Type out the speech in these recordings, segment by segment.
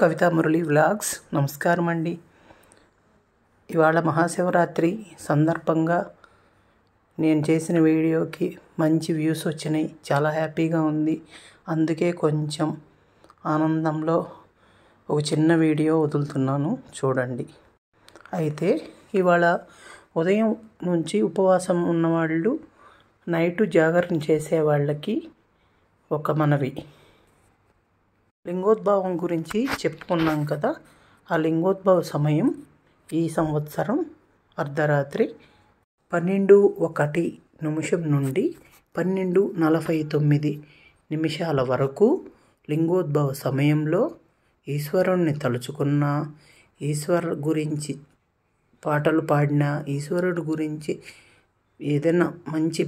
కవితా Murali vlogs నమస్కారం అండి ఇవాళ మహాశివరాత్రి సందర్భంగా నేను చేసిన వీడియోకి మంచి వ్యూస్ వచ్చినాయి చాలా హ్యాపీగా ఉంది అందుకే కొంచెం ఆనందంలో ఒక చిన్న వీడియో వదులుతున్నాను చూడండి అయితే ఇవాళ ఉదయం నుంచి ఉపవాసం ఉన్నవాళ్ళు నైటు జాగరణ చేసే వాళ్ళకి ఒక మనవి లింగోద్భావం గురించి చెప్పుకున్నాం కదా ఆ లింగోద్భవ సమయం ఈ సంవత్సరం అర్ధరాత్రి పన్నెండు ఒకటి నిమిషం నుండి పన్నెండు నలభై తొమ్మిది నిమిషాల వరకు లింగోద్భవ సమయంలో ఈశ్వరుణ్ణి తలుచుకున్న ఈశ్వరు గురించి పాటలు పాడినా ఈశ్వరుడు గురించి ఏదైనా మంచి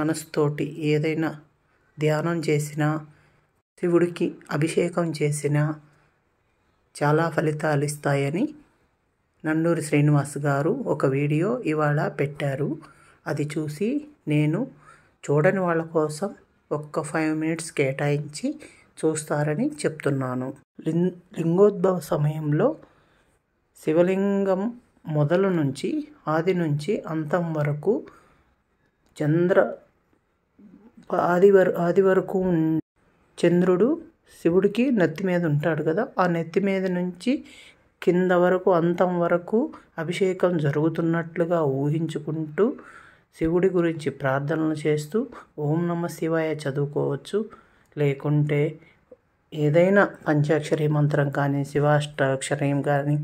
మనసుతోటి ఏదైనా ధ్యానం చేసినా శివుడికి అభిషేకం చేసిన చాలా ఫలితాలు ఇస్తాయని నన్నూరి శ్రీనివాస్ గారు ఒక వీడియో ఇవాళ పెట్టారు అది చూసి నేను చూడని వాళ్ళ కోసం ఒక్క ఫైవ్ మినిట్స్ కేటాయించి చూస్తారని చెప్తున్నాను లింగోద్భవ సమయంలో శివలింగం మొదలు నుంచి ఆది నుంచి అంతం వరకు చంద్ర ఆది వర ఆది వరకు చంద్రుడు శివుడికి నత్తి మీద ఉంటాడు కదా ఆ నెత్తి మీద నుంచి కింద వరకు అంతం వరకు అభిషేకం జరుగుతున్నట్లుగా ఊహించుకుంటూ శివుడి గురించి ప్రార్థనలు చేస్తూ ఓం నమ శివాయ చదువుకోవచ్చు లేకుంటే ఏదైనా పంచాక్షరీ మంత్రం కానీ శివాష్టాక్షరం కానీ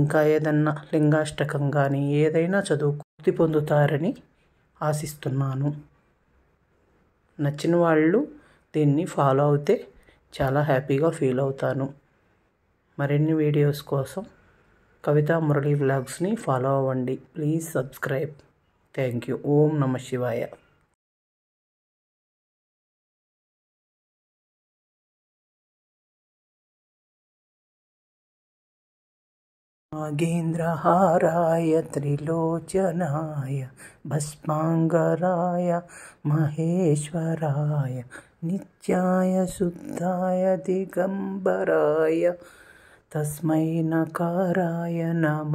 ఇంకా ఏదన్నా లింగాష్టకం కానీ ఏదైనా చదువుకుర్తి పొందుతారని ఆశిస్తున్నాను నచ్చిన వాళ్ళు దీన్ని ఫాలో అవుతే చాలా హ్యాపీగా ఫీల్ అవుతాను మరిన్ని వీడియోస్ కోసం కవితా మురళీ వ్లాగ్స్ని ఫాలో అవ్వండి ప్లీజ్ సబ్స్క్రైబ్ థ్యాంక్ యూ ఓం నమ శివాయ मगेन्द्रहाराय त्रिलोचनाय भस्माङ्गराय महेश्वराय नित्याय शुद्धाय दिगम्बराय तस्मै नकाराय नमः